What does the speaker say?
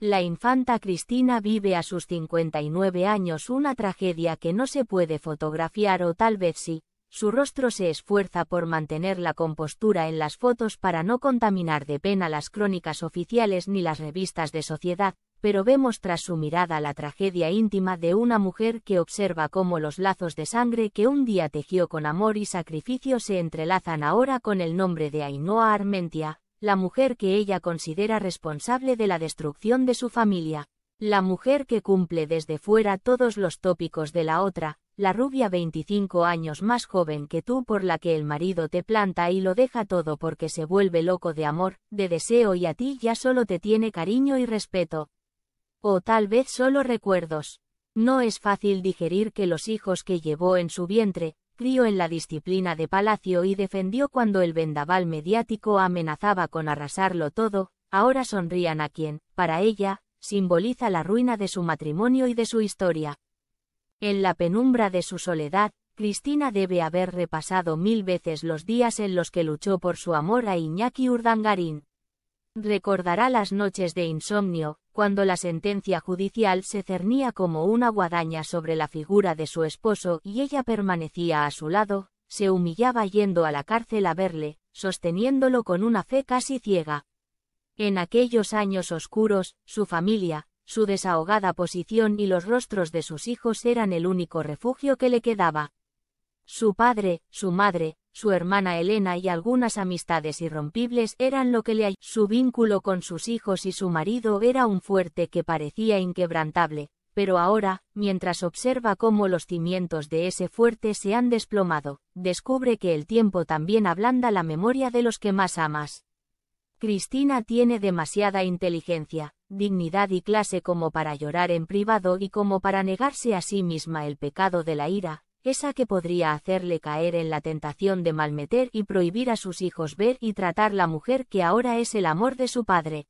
La infanta Cristina vive a sus 59 años una tragedia que no se puede fotografiar o tal vez sí, su rostro se esfuerza por mantener la compostura en las fotos para no contaminar de pena las crónicas oficiales ni las revistas de sociedad, pero vemos tras su mirada la tragedia íntima de una mujer que observa cómo los lazos de sangre que un día tejió con amor y sacrificio se entrelazan ahora con el nombre de Ainhoa Armentia, la mujer que ella considera responsable de la destrucción de su familia, la mujer que cumple desde fuera todos los tópicos de la otra, la rubia 25 años más joven que tú por la que el marido te planta y lo deja todo porque se vuelve loco de amor, de deseo y a ti ya solo te tiene cariño y respeto. O tal vez solo recuerdos. No es fácil digerir que los hijos que llevó en su vientre, Crió en la disciplina de palacio y defendió cuando el vendaval mediático amenazaba con arrasarlo todo, ahora sonrían a quien, para ella, simboliza la ruina de su matrimonio y de su historia. En la penumbra de su soledad, Cristina debe haber repasado mil veces los días en los que luchó por su amor a Iñaki Urdangarín. Recordará las noches de insomnio, cuando la sentencia judicial se cernía como una guadaña sobre la figura de su esposo y ella permanecía a su lado, se humillaba yendo a la cárcel a verle, sosteniéndolo con una fe casi ciega. En aquellos años oscuros, su familia, su desahogada posición y los rostros de sus hijos eran el único refugio que le quedaba. Su padre, su madre, su hermana Elena y algunas amistades irrompibles eran lo que le Su vínculo con sus hijos y su marido era un fuerte que parecía inquebrantable, pero ahora, mientras observa cómo los cimientos de ese fuerte se han desplomado, descubre que el tiempo también ablanda la memoria de los que más amas. Cristina tiene demasiada inteligencia, dignidad y clase como para llorar en privado y como para negarse a sí misma el pecado de la ira, esa que podría hacerle caer en la tentación de malmeter y prohibir a sus hijos ver y tratar la mujer que ahora es el amor de su padre.